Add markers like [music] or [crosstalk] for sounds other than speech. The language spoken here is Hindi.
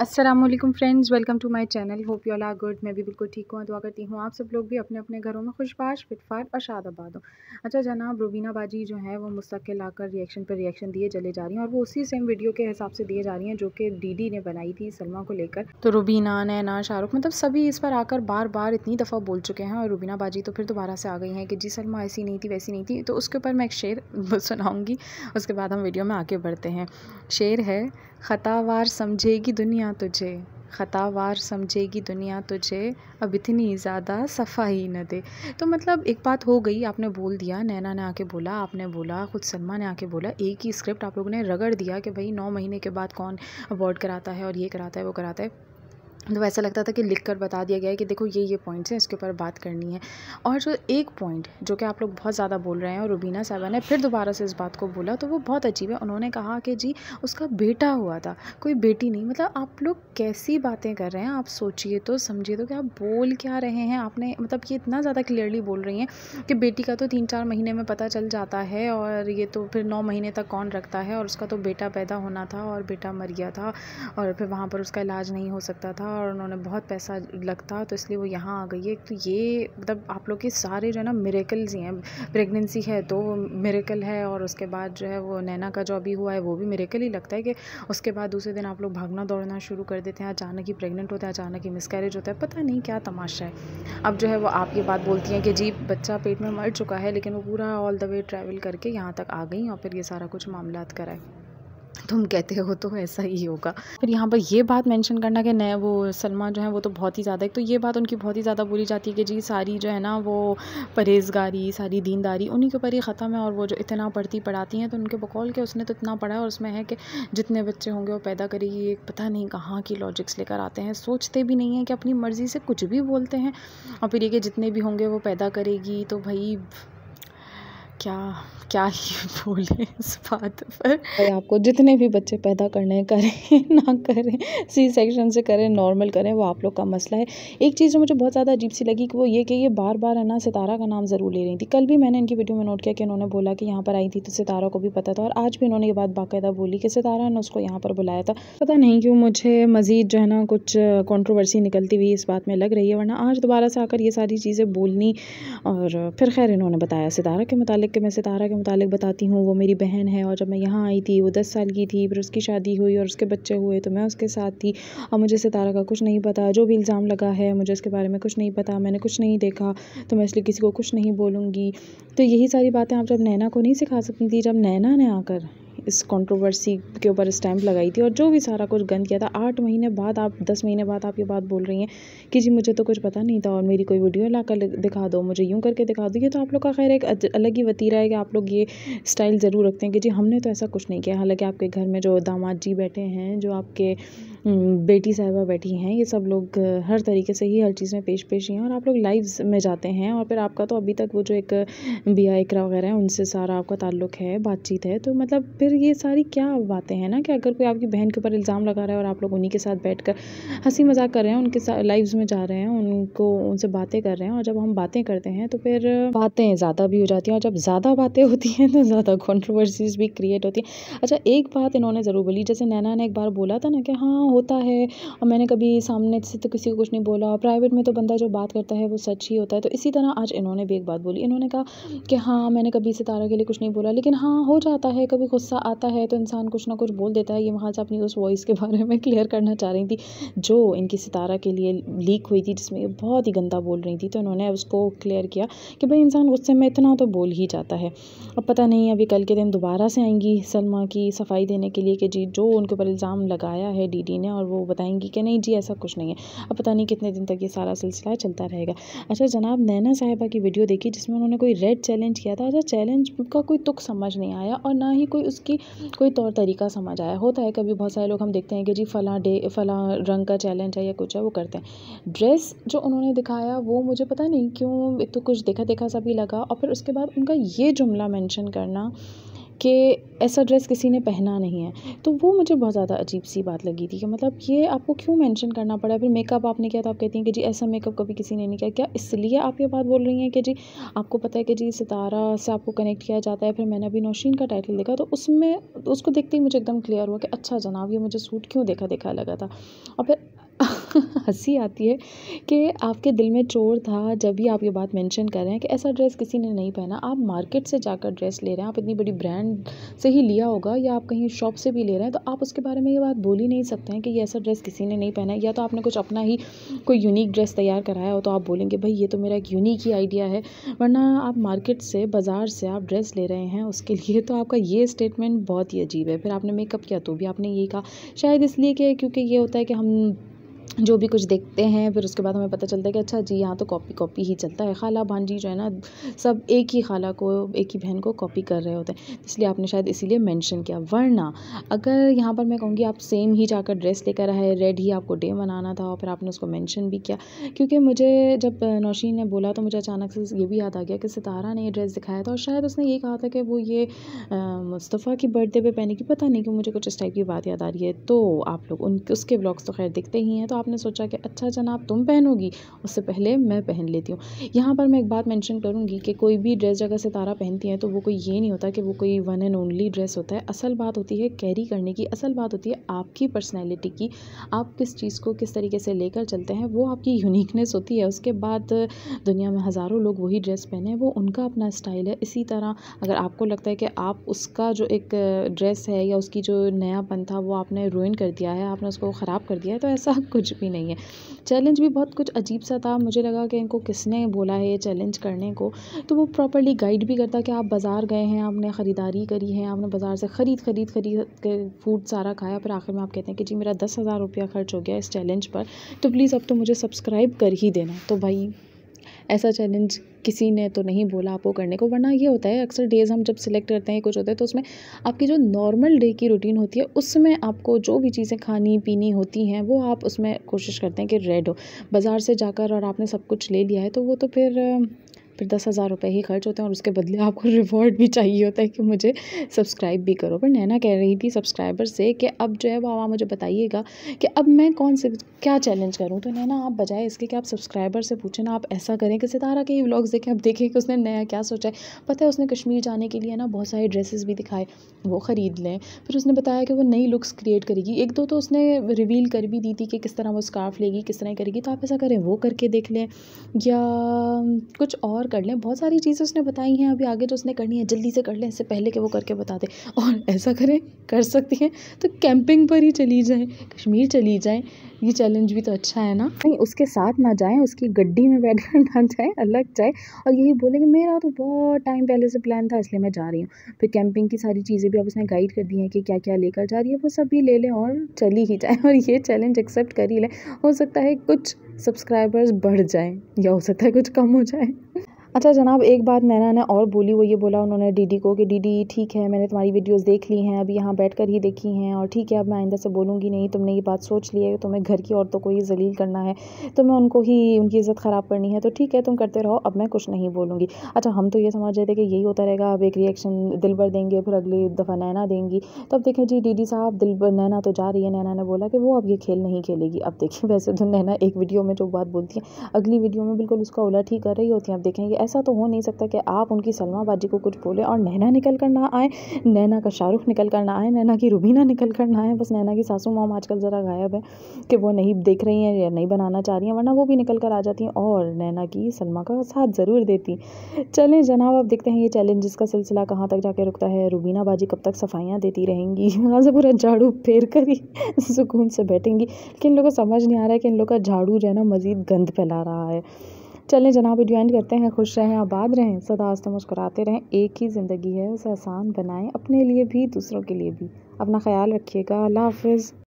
Aslam friends welcome to my channel hope you all are good मैं भी बिल्कुल ठीक हूँ दुआ करती हूँ आप सब लोग भी अपने अपने घरों में खुशबाश फिटफाट और शादाबाद हो अच्छा जनाब रुबीना बाजी जो है वो मुस्तकिल आकर रिएक्शन पर रिएक्शन दिए चले जा रही हैं और वो उसी सेम वीडियो के हिसाब से दिए जा रही हैं जो कि डीडी ने बनाई थी सलमा को लेकर तो रुबीना नैना शाहरुख मतलब सभी इस पर आकर बार बार इतनी दफ़ा बोल चुके हैं और रुबीना बाजी तो फिर दोबारा से आ गई हैं कि जी सलमा ऐसी नहीं थी वैसी नहीं थी तो उसके ऊपर मैं एक शेर [laughs] सुनाऊँगी उसके बाद हम वीडियो में आगे बढ़ते हैं शेर है ख़तावार समझेगी दुनिया दुनिया तुझे ख़तावार समझेगी दुनिया तुझे अब इतनी ज़्यादा सफाई न दे तो मतलब एक बात हो गई आपने बोल दिया नैना ने आके बोला आपने बोला खुद सलमा ने आके बोला एक ही स्क्रिप्ट आप लोगों ने रगड़ दिया कि भाई नौ महीने के बाद कौन अवॉर्ड कराता है और ये कराता है वो कराता है तो ऐसा लगता था कि लिख कर बता दिया गया है कि देखो ये ये पॉइंट्स हैं इसके ऊपर बात करनी है और जो एक पॉइंट जो कि आप लोग बहुत ज़्यादा बोल रहे हैं और रुबीना साहबा ने फिर दोबारा से इस बात को बोला तो वो बहुत अजीब है उन्होंने कहा कि जी उसका बेटा हुआ था कोई बेटी नहीं मतलब आप लोग कैसी बातें कर रहे हैं आप सोचिए तो समझिए तो कि आप बोल क्या रहे हैं आपने मतलब ये इतना ज़्यादा क्लियरली बोल रही हैं कि बेटी का तो तीन चार महीने में पता चल जाता है और ये तो फिर नौ महीने तक कौन रखता है और उसका तो बेटा पैदा होना था और बेटा मर गया था और फिर वहाँ पर उसका इलाज नहीं हो सकता था और उन्होंने बहुत पैसा लगता तो इसलिए वो यहाँ आ गई है तो ये मतलब आप लोग के सारे जो है ना मेरेकल्स ही हैं प्रेगनेंसी है तो मेरेकल है और उसके बाद जो है वो नैना का जो अभी हुआ है वो भी मेरेकल ही लगता है कि उसके बाद दूसरे दिन आप लोग भागना दौड़ना शुरू कर देते हैं अचानक ही प्रेगनेंट होते हैं अचानक ही मिसकैरेज होता है पता नहीं क्या तमाशा है अब जो है वो आप ये बात बोलती हैं कि जी बच्चा पेट में मर चुका है लेकिन वो पूरा ऑल द वे ट्रैवल करके यहाँ तक आ गई और फिर ये सारा कुछ मामला कराए तुम कहते हो तो ऐसा ही होगा फिर यहाँ पर ये बात मेंशन करना कि नए वो सलमा जो है वो तो बहुत ही ज़्यादा एक तो ये बात उनकी बहुत ही ज़्यादा बोली जाती है कि जी सारी जो है ना वो परहेजगारी सारी दीनदारी उन्हीं के ऊपर ही ख़त्म है और वो जो इतना पढ़ती पढ़ाती हैं तो उनके बकौल के उसने तो इतना पढ़ा है और उसमें है कि जितने बच्चे होंगे वो पैदा करेगी एक पता नहीं कहाँ की लॉजिक्स लेकर आते हैं सोचते भी नहीं हैं कि अपनी मर्ज़ी से कुछ भी बोलते हैं और फिर ये कि जितने भी होंगे वो पैदा करेगी तो भाई क्या क्या ही [laughs] बोले इस बात पर आपको जितने भी बच्चे पैदा करने करें [laughs] ना करें सी सेक्शन से करें नॉर्मल करें वो आप लोग का मसला है एक चीज़ जो मुझे बहुत ज़्यादा अजीब सी लगी कि वो ये कि ये बार बार है ना सितारा का नाम ज़रूर ले रही थी कल भी मैंने इनकी वीडियो में नोट किया कि इन्होंने बोला कि यहाँ पर आई थी तो सितारा को भी पता था और आज भी इन्होंने ये बात बाकायदा बोली कि सितारा ने उसको यहाँ पर बुलाया था पता नहीं क्यों मुझे मज़ीद जो है ना कुछ कॉन्ट्रोवर्सी निकलती हुई इस बात में लग रही है वरना आज दोबारा से आकर ये सारी चीज़ें बोलनी और फिर खैर इन्होंने बताया सितारा के मतलब कि मैं सितारा के मुतालिक बताती हूँ वो मेरी बहन है और जब मैं यहाँ आई थी वो दस साल की थी फिर उसकी शादी हुई और उसके बच्चे हुए तो मैं उसके साथ थी और मुझे सितारा का कुछ नहीं पता जो भी इल्ज़ाम लगा है मुझे उसके बारे में कुछ नहीं पता मैंने कुछ नहीं देखा तो मैं इसलिए किसी को कुछ नहीं बोलूँगी तो यही सारी बातें आप जब नैना को नहीं सिखा सकती थी जब नैना ने आकर इस कंट्रोवर्सी के ऊपर स्टैंप लगाई थी और जो भी सारा कुछ गंद किया था आठ महीने बाद आप दस महीने बाद आप ये बात बोल रही हैं कि जी मुझे तो कुछ पता नहीं था और मेरी कोई वीडियो ला कर दिखा दो मुझे यूँ करके दिखा दो ये तो आप लोग का खैर एक अलग ही वतीरा है कि आप लोग ये स्टाइल ज़रूर रखते हैं कि जी हमने तो ऐसा कुछ नहीं किया हालाँकि आपके घर में जो दामाद जी बैठे हैं जो आपके हम्म, बेटी साहबा बैठी हैं ये सब लोग हर तरीके से ही हर चीज़ में पेश पेश हैं और आप लोग लाइव्स में जाते हैं और फिर आपका तो अभी तक वो जो एक बिया इकरा वगैरह है उनसे सारा आपका ताल्लुक है बातचीत है तो मतलब फिर ये सारी क्या बातें हैं ना कि अगर कोई आपकी बहन के ऊपर इल्ज़ाम लगा रहा है और आप लोग उन्हीं के साथ बैठ कर हंसी मजाक कर रहे हैं उनके साथ लाइव्स में जा रहे हैं उनको उनसे बातें कर रहे हैं और जब हम बातें करते हैं तो फिर बातें ज़्यादा भी हो जाती हैं और जब ज़्यादा बातें होती हैं तो ज़्यादा कॉन्ट्रोवर्सीज भी क्रिएट होती हैं अच्छा एक बात इन्होंने ज़रूर बोली जैसे नैना ने एक बार बोला था ना कि हाँ होता है और मैंने कभी सामने से तो किसी को कुछ नहीं बोला प्राइवेट में तो बंदा जो बात करता है वो सच ही होता है तो इसी तरह आज इन्होंने भी एक बात बोली इन्होंने कहा कि हाँ मैंने कभी सितारा के लिए कुछ नहीं बोला लेकिन हाँ हो जाता है कभी गुस्सा आता है तो इंसान कुछ ना कुछ बोल देता है ये वहाँ से अपनी उस वॉइस के बारे में क्लियर करना चाह रही थी जो इनकी सितारा के लिए लीक हुई थी जिसमें बहुत ही गंदा बोल रही थी तो इन्होंने उसको क्लियर किया कि भाई इंसान गुस्से में इतना तो बोल ही जाता है अब पता नहीं अभी कल के दिन दोबारा से आएंगी सलमा की सफाई देने के लिए कि जी जो उनके ऊपर इल्ज़ाम लगाया है डी ने हैं और वो बताएंगी कि नहीं जी ऐसा कुछ नहीं है अब पता नहीं कितने दिन तक ये सारा सिलसिला चलता रहेगा अच्छा जनाब नैना साहिबा की वीडियो देखी जिसमें उन्होंने कोई रेड चैलेंज किया था अच्छा चैलेंज का कोई तुक समझ नहीं आया और ना ही कोई उसकी कोई तौर तरीका समझ आया होता है कभी बहुत सारे लोग हम देखते हैं कि जी फला डे फला रंग का चैलेंज है या कुछ है वो करते हैं ड्रेस जो उन्होंने दिखाया वो मुझे पता नहीं क्यों तो कुछ देखा देखा सा भी लगा और फिर उसके बाद उनका ये जुमला मैंशन करना कि ऐसा ड्रेस किसी ने पहना नहीं है तो वो मुझे बहुत ज़्यादा अजीब सी बात लगी थी कि मतलब ये आपको क्यों मेंशन करना पड़ा फिर मेकअप आपने किया तो आप कहती हैं कि जी ऐसा मेकअप कभी किसी ने नहीं किया क्या इसलिए आप ये बात बोल रही हैं कि जी आपको पता है कि जी सितारा से आपको कनेक्ट किया जाता है फिर मैंने अभी नौशीन का टाइटल देखा तो उसमें उसको देखते ही मुझे एकदम क्लियर हुआ कि अच्छा जनाब ये मुझे सूट क्यों देखा देखा लगा था और फिर [laughs] हँसी आती है कि आपके दिल में चोर था जब भी आप ये बात मेंशन कर रहे हैं कि ऐसा ड्रेस किसी ने नहीं पहना आप मार्केट से जाकर ड्रेस ले रहे हैं आप इतनी बड़ी ब्रांड से ही लिया होगा या आप कहीं शॉप से भी ले रहे हैं तो आप उसके बारे में ये बात बोल ही नहीं सकते हैं कि ये ऐसा ड्रेस किसी ने नहीं पहना या तो आपने कुछ अपना ही कोई यूनिक ड्रेस तैयार कराया हो तो आप बोलेंगे भाई ये तो मेरा एक यूनिक ही आइडिया है वरना आप मार्केट से बाज़ार से आप ड्रेस ले रहे हैं उसके लिए तो आपका ये स्टेटमेंट बहुत ही अजीब है फिर आपने मेकअप किया तो भी आपने यही कहा शायद इसलिए कि क्योंकि ये होता है कि हम जो भी कुछ देखते हैं फिर उसके बाद हमें पता चलता है कि अच्छा जी यहाँ तो कॉपी कॉपी ही चलता है खाला भांजी जो है ना सब एक ही खाला को एक ही बहन को कॉपी कर रहे होते हैं इसलिए आपने शायद इसीलिए मेंशन किया वरना अगर यहाँ पर मैं कहूँगी आप सेम ही जाकर ड्रेस लेकर आए रेड ही आपको डे मनाना था और फिर आपने उसको मैंशन भी किया क्योंकि मुझे जब नौशीन ने बोला तो मुझे अचानक से ये भी याद आ गया कि सितारा ने ये ड्रेस दिखाया था और शायद उसने ये कहा था कि वो ये मुस्तफ़ा की बर्थडे पर पहने की पता नहीं कि मुझे कुछ इस टाइप की बात याद आ रही है तो आप लोग उन उसके ब्लॉग्स तो खैर दिखते ही हैं तो आपने सोचा कि अच्छा जनाब तुम पहनोगी उससे पहले मैं पहन लेती हूँ यहाँ पर मैं एक बात मैंशन करूँगी कि कोई भी ड्रेस जगह सितारा पहनती है तो वो कोई ये नहीं होता कि वो कोई वन एंड ओनली ड्रेस होता है असल बात होती है कैरी करने की असल बात होती है आपकी पर्सनैलिटी की आप किस चीज़ को किस तरीके से लेकर चलते हैं वो आपकी यूनिकनेस होती है उसके बाद दुनिया में हज़ारों लोग वही ड्रेस पहने वो उनका अपना स्टाइल है इसी तरह अगर आपको लगता है कि आप उसका जो एक ड्रेस है या उसकी जो नयापन था वो आपने रोइन कर दिया है आपने उसको ख़राब कर दिया है तो ऐसा [laughs] कुछ भी नहीं है चैलेंज भी बहुत कुछ अजीब सा था मुझे लगा कि इनको किसने बोला है ये चैलेंज करने को तो वो प्रॉपरली गाइड भी करता कि आप बाज़ार गए हैं आपने ख़रीदारी करी है आपने बाज़ार से ख़रीद ख़रीद ख़रीद के फूड सारा खाया फिर आखिर में आप कहते हैं कि जी मेरा दस हज़ार रुपया खर्च हो गया इस चैलेंज पर तो प्लीज़ अब तो मुझे सब्सक्राइब कर ही देना तो भाई ऐसा चैलेंज किसी ने तो नहीं बोला आपको करने को वरना ये होता है अक्सर डेज़ हम जब सिलेक्ट करते हैं कुछ होता है तो उसमें आपकी जो नॉर्मल डे की रूटीन होती है उसमें आपको जो भी चीज़ें खानी पीनी होती हैं वो आप उसमें कोशिश करते हैं कि रेड हो बाज़ार से जाकर और आपने सब कुछ ले लिया है तो वो तो फिर फिर दस हज़ार रुपये ही खर्च होते हैं और उसके बदले आपको रिवॉर्ड [laughs] भी चाहिए होता है कि मुझे सब्सक्राइब भी करो पर नैना कह रही थी सब्सक्राइबर से कि अब जो है वो आप मुझे बताइएगा कि अब मैं कौन से क्या चैलेंज करूँ तो नैना आप बजाय इसके कि आप सब्सक्राइबर से पूछें ना आप ऐसा करें कि सितारा के ही व्लॉग्स देखें आप देखें कि उसने नया क्या सोचा है पता है उसने कश्मीर जाने के लिए ना बहुत सारे ड्रेसेस भी दिखाए वो ख़रीद लें फिर उसने बताया कि वो नई लुक्स क्रिएट करेगी एक दो तो उसने रिवील कर भी दी थी कि किस तरह वो स्कार्फ लेगी किस तरह करेगी तो आप ऐसा करें वो करके देख लें या कुछ और और कर लें बहुत सारी चीज़ें उसने बताई हैं अभी आगे जो उसने करनी है जल्दी से कर लें इससे पहले कि वो करके बता दें और ऐसा करें कर सकती हैं तो कैंपिंग पर ही चली जाएँ कश्मीर चली जाएँ ये चैलेंज भी तो अच्छा है ना नहीं उसके साथ ना जाएँ उसकी गड्डी में बैठ कर ना जाएँ अलग जाए और यही बोले कि मेरा तो बहुत टाइम पहले से प्लान था इसलिए मैं जा रही हूँ फिर कैंपिंग की सारी चीज़ें भी अब उसने गाइड कर दी हैं कि क्या क्या लेकर जा रही है वो सब भी ले लें और चली ही जाए और ये चैलेंज एक्सेप्ट कर ही लें हो सकता है कुछ सब्सक्राइबर्स बढ़ जाएँ या हो सकता है कुछ कम हो जाए अच्छा जनाब एक बात नैना ने और बोली वो ये बोला उन्होंने डीडी को कि डीडी ठीक है मैंने तुम्हारी वीडियोस देख ली हैं अभी यहाँ बैठकर ही देखी हैं और ठीक है अब मैं आइंदा से बोलूँगी नहीं तुमने ये बात सोच ली है तुम्हें घर की औरतों को ही जलील करना है तो मैं उनको ही उनकी इज़्ज़त ख़राब करनी है तो ठीक है तुम करते रहो अब मैं कुछ नहीं बोलूँगी अच्छा हम तो ये समझ रहे थे कि यही होता रहेगा अब एक रिएक्शन दिल भर देंगे फिर अगली दफ़ा नैना देंगी तो अब देखें जी डी साहब दिल नैना तो जा रही है नैना ने बोला कि वो अब ये खेल नहीं खेलेगी अब देखिए वैसे तो नैना एक वीडियो में जो बात बोलती है अगली वीडियो में बिल्कुल उसका उलट ही कर रही होती है अब देखेंगे ऐसा तो हो नहीं सकता कि आप उनकी सलमा बाजी को कुछ बोले और नैना निकल कर ना आए नैना का शाहरुख निकल कर ना आए नैना की रुबीना निकल कर ना आए बस नैना की सासू माम आजकल ज़रा गायब है कि वो नहीं देख रही हैं या नहीं बनाना चाह रही हैं वरना वो भी निकल कर आ जाती हैं और नैना की सलमा का साथ ज़रूर देती चलें जनाब अब देखते हैं ये चैलेंजेस का सिलसिला कहाँ तक जाके रुकता है रुबीना बाजी कब तक सफाइयाँ देती रहेंगी [laughs] वहाँ से पूरा झाड़ू फेर कर ही [laughs] सुकून से बैठेंगी लेकिन इन लोगों को समझ नहीं आ रहा है कि इन लोग का झाड़ू जो है ना मज़ीद गंद फैला रहा है चलें जनाब वीडियो एंड करते हैं खुश रहें आबाद रहें सदा हंसते मुस्कुराते रहें एक ही ज़िंदगी है उसे आसान बनाएं अपने लिए भी दूसरों के लिए भी अपना ख्याल रखिएगा अल्लाह हाफिज़